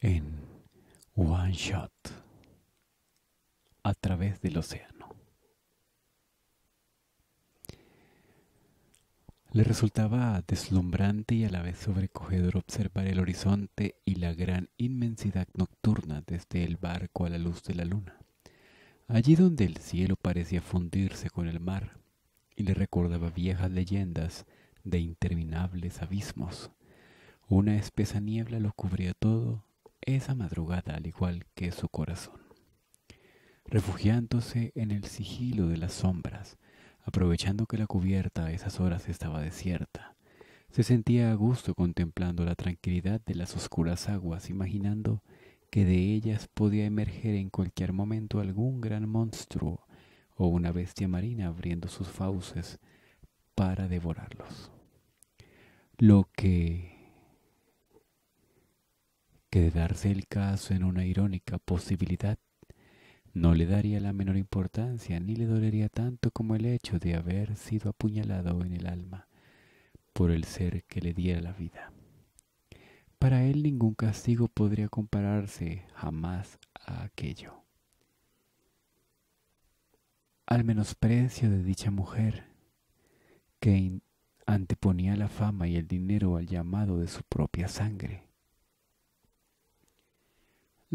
en One Shot a través del océano. Le resultaba deslumbrante y a la vez sobrecogedor observar el horizonte y la gran inmensidad nocturna desde el barco a la luz de la luna, allí donde el cielo parecía fundirse con el mar y le recordaba viejas leyendas de interminables abismos una espesa niebla lo cubría todo esa madrugada al igual que su corazón. Refugiándose en el sigilo de las sombras, aprovechando que la cubierta a esas horas estaba desierta, se sentía a gusto contemplando la tranquilidad de las oscuras aguas, imaginando que de ellas podía emerger en cualquier momento algún gran monstruo o una bestia marina abriendo sus fauces para devorarlos. Lo que de darse el caso en una irónica posibilidad, no le daría la menor importancia ni le dolería tanto como el hecho de haber sido apuñalado en el alma por el ser que le diera la vida. Para él ningún castigo podría compararse jamás a aquello. Al menosprecio de dicha mujer, que anteponía la fama y el dinero al llamado de su propia sangre,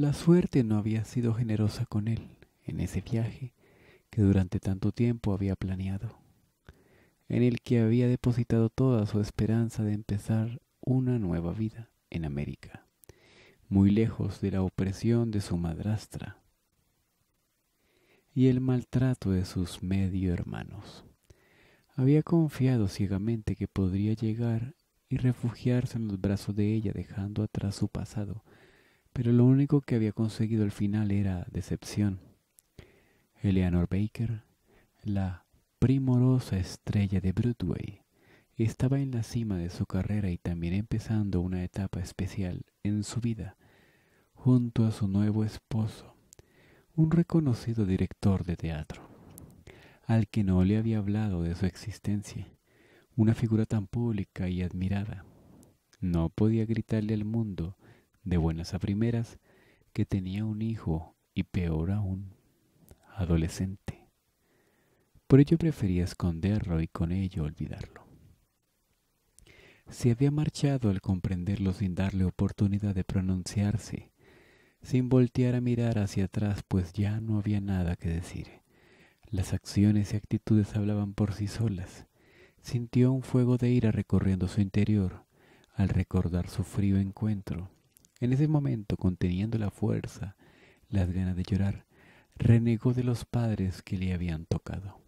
la suerte no había sido generosa con él en ese viaje que durante tanto tiempo había planeado, en el que había depositado toda su esperanza de empezar una nueva vida en América, muy lejos de la opresión de su madrastra y el maltrato de sus medio hermanos. Había confiado ciegamente que podría llegar y refugiarse en los brazos de ella dejando atrás su pasado pero lo único que había conseguido al final era decepción. Eleanor Baker, la primorosa estrella de Broadway, estaba en la cima de su carrera y también empezando una etapa especial en su vida, junto a su nuevo esposo, un reconocido director de teatro, al que no le había hablado de su existencia, una figura tan pública y admirada. No podía gritarle al mundo de buenas a primeras, que tenía un hijo y peor aún, adolescente. Por ello prefería esconderlo y con ello olvidarlo. Se había marchado al comprenderlo sin darle oportunidad de pronunciarse, sin voltear a mirar hacia atrás, pues ya no había nada que decir. Las acciones y actitudes hablaban por sí solas. Sintió un fuego de ira recorriendo su interior al recordar su frío encuentro en ese momento, conteniendo la fuerza, las ganas de llorar, renegó de los padres que le habían tocado,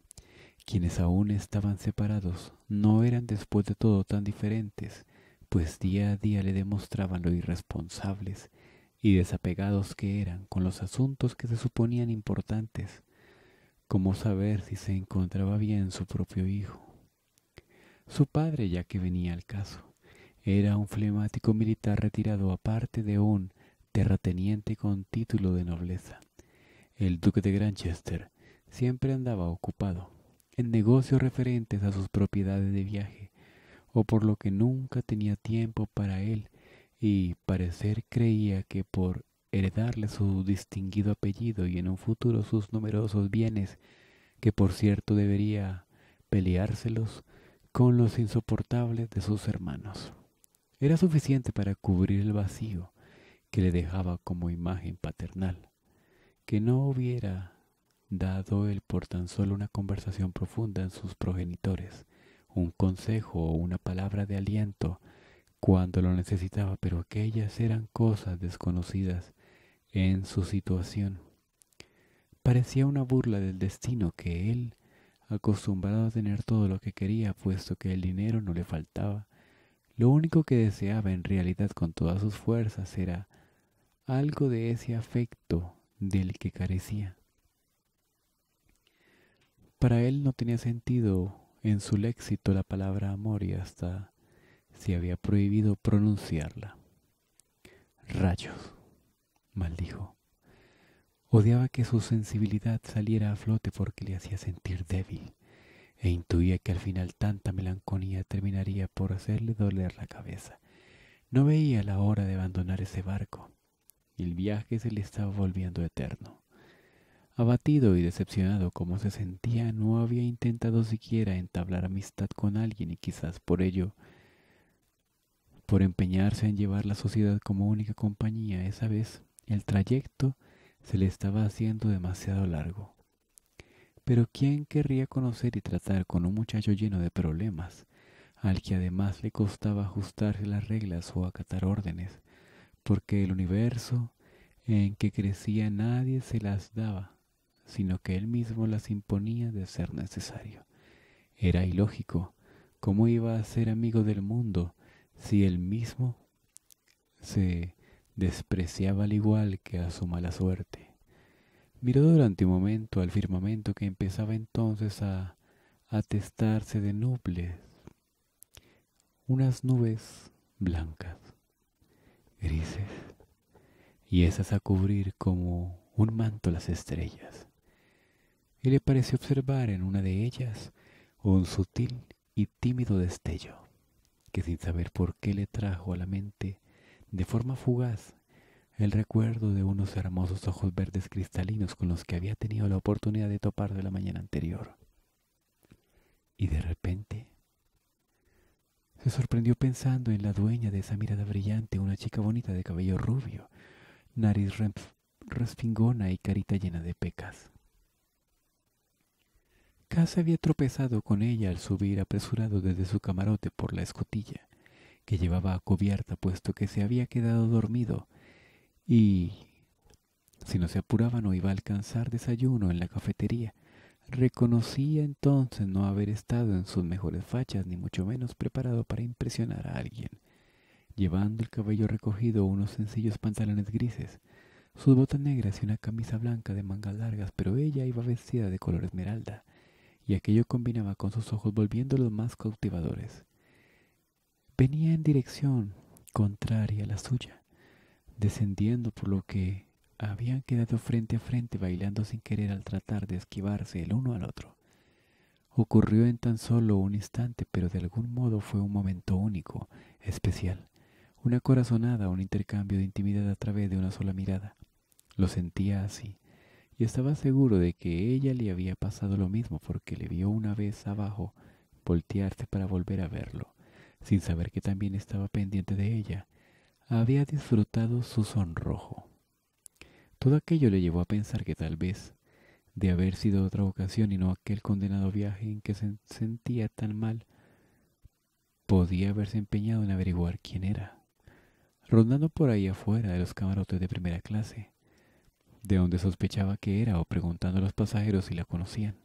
quienes aún estaban separados, no eran después de todo tan diferentes, pues día a día le demostraban lo irresponsables y desapegados que eran con los asuntos que se suponían importantes, como saber si se encontraba bien su propio hijo. Su padre ya que venía al caso. Era un flemático militar retirado aparte de un terrateniente con título de nobleza. El duque de Granchester siempre andaba ocupado en negocios referentes a sus propiedades de viaje, o por lo que nunca tenía tiempo para él y parecer creía que por heredarle su distinguido apellido y en un futuro sus numerosos bienes, que por cierto debería peleárselos con los insoportables de sus hermanos era suficiente para cubrir el vacío que le dejaba como imagen paternal, que no hubiera dado él por tan solo una conversación profunda en sus progenitores, un consejo o una palabra de aliento cuando lo necesitaba, pero aquellas eran cosas desconocidas en su situación. Parecía una burla del destino que él, acostumbrado a tener todo lo que quería, puesto que el dinero no le faltaba, lo único que deseaba en realidad con todas sus fuerzas era algo de ese afecto del que carecía. Para él no tenía sentido en su léxito la palabra amor y hasta se había prohibido pronunciarla. Rayos, maldijo. Odiaba que su sensibilidad saliera a flote porque le hacía sentir débil e intuía que al final tanta melancolía terminaría por hacerle doler la cabeza. No veía la hora de abandonar ese barco. El viaje se le estaba volviendo eterno. Abatido y decepcionado como se sentía, no había intentado siquiera entablar amistad con alguien y quizás por ello, por empeñarse en llevar la sociedad como única compañía, esa vez el trayecto se le estaba haciendo demasiado largo. Pero ¿quién querría conocer y tratar con un muchacho lleno de problemas, al que además le costaba ajustarse las reglas o acatar órdenes, porque el universo en que crecía nadie se las daba, sino que él mismo las imponía de ser necesario? Era ilógico. ¿Cómo iba a ser amigo del mundo si él mismo se despreciaba al igual que a su mala suerte? Miró durante un momento al firmamento que empezaba entonces a atestarse de nubes, unas nubes blancas, grises, y esas a cubrir como un manto las estrellas. Y le pareció observar en una de ellas un sutil y tímido destello, que sin saber por qué le trajo a la mente de forma fugaz el recuerdo de unos hermosos ojos verdes cristalinos con los que había tenido la oportunidad de topar de la mañana anterior. Y de repente se sorprendió pensando en la dueña de esa mirada brillante, una chica bonita de cabello rubio, nariz respingona y carita llena de pecas. casi había tropezado con ella al subir apresurado desde su camarote por la escotilla, que llevaba a cubierta puesto que se había quedado dormido y si no se apuraba no iba a alcanzar desayuno en la cafetería. Reconocía entonces no haber estado en sus mejores fachas, ni mucho menos preparado para impresionar a alguien. Llevando el cabello recogido, unos sencillos pantalones grises, sus botas negras y una camisa blanca de mangas largas, pero ella iba vestida de color esmeralda, y aquello combinaba con sus ojos volviéndolos más cautivadores. Venía en dirección contraria a la suya descendiendo por lo que habían quedado frente a frente bailando sin querer al tratar de esquivarse el uno al otro. Ocurrió en tan solo un instante, pero de algún modo fue un momento único, especial, una corazonada, un intercambio de intimidad a través de una sola mirada. Lo sentía así, y estaba seguro de que ella le había pasado lo mismo porque le vio una vez abajo voltearse para volver a verlo, sin saber que también estaba pendiente de ella, había disfrutado su sonrojo. Todo aquello le llevó a pensar que tal vez, de haber sido otra ocasión y no aquel condenado viaje en que se sentía tan mal, podía haberse empeñado en averiguar quién era. Rondando por ahí afuera de los camarotes de primera clase, de donde sospechaba que era o preguntando a los pasajeros si la conocían.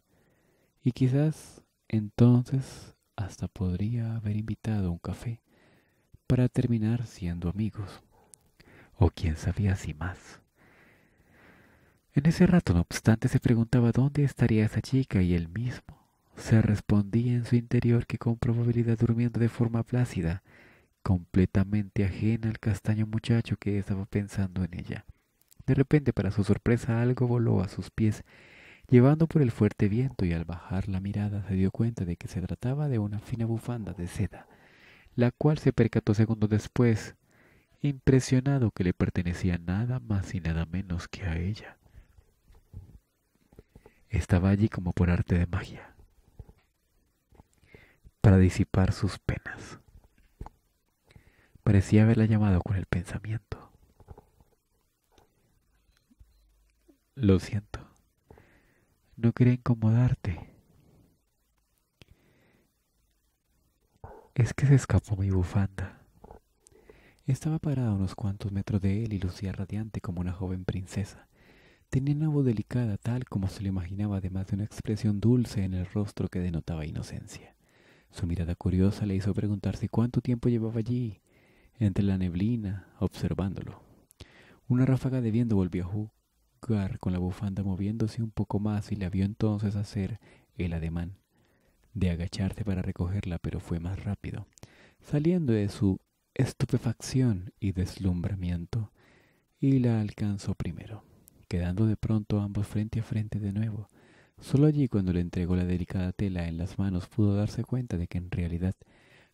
Y quizás entonces hasta podría haber invitado a un café para terminar siendo amigos, o quién sabía si más. En ese rato, no obstante, se preguntaba dónde estaría esa chica y él mismo. Se respondía en su interior que con probabilidad durmiendo de forma plácida, completamente ajena al castaño muchacho que estaba pensando en ella. De repente, para su sorpresa, algo voló a sus pies, llevando por el fuerte viento y al bajar la mirada se dio cuenta de que se trataba de una fina bufanda de seda la cual se percató segundos después, impresionado que le pertenecía nada más y nada menos que a ella. Estaba allí como por arte de magia, para disipar sus penas. Parecía haberla llamado con el pensamiento. Lo siento, no quería incomodarte. Es que se escapó mi bufanda. Estaba parada a unos cuantos metros de él y lucía radiante como una joven princesa. Tenía una voz delicada tal como se le imaginaba, además de una expresión dulce en el rostro que denotaba inocencia. Su mirada curiosa le hizo preguntarse cuánto tiempo llevaba allí, entre la neblina, observándolo. Una ráfaga de viento volvió a jugar con la bufanda moviéndose un poco más y la vio entonces hacer el ademán de agacharse para recogerla, pero fue más rápido. Saliendo de su estupefacción y deslumbramiento, y la alcanzó primero, quedando de pronto ambos frente a frente de nuevo. Solo allí cuando le entregó la delicada tela en las manos pudo darse cuenta de que en realidad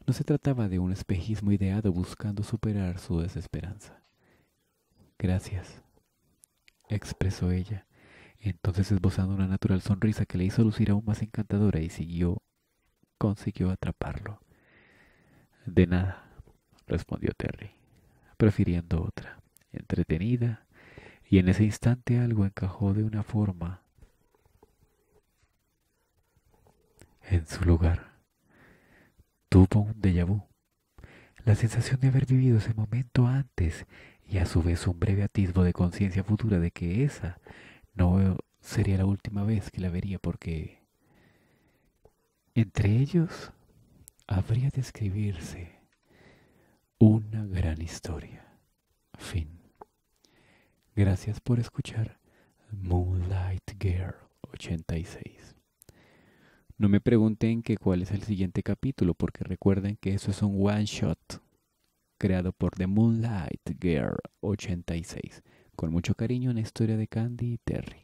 no se trataba de un espejismo ideado buscando superar su desesperanza. Gracias, expresó ella, entonces esbozando una natural sonrisa que le hizo lucir aún más encantadora y siguió consiguió atraparlo. De nada, respondió Terry, prefiriendo otra, entretenida, y en ese instante algo encajó de una forma en su lugar. Tuvo un déjà vu. La sensación de haber vivido ese momento antes y a su vez un breve atisbo de conciencia futura de que esa no sería la última vez que la vería porque entre ellos habría de escribirse una gran historia. Fin. Gracias por escuchar Moonlight Girl 86. No me pregunten que cuál es el siguiente capítulo, porque recuerden que eso es un one shot creado por The Moonlight Girl 86. Con mucho cariño, una historia de Candy y Terry.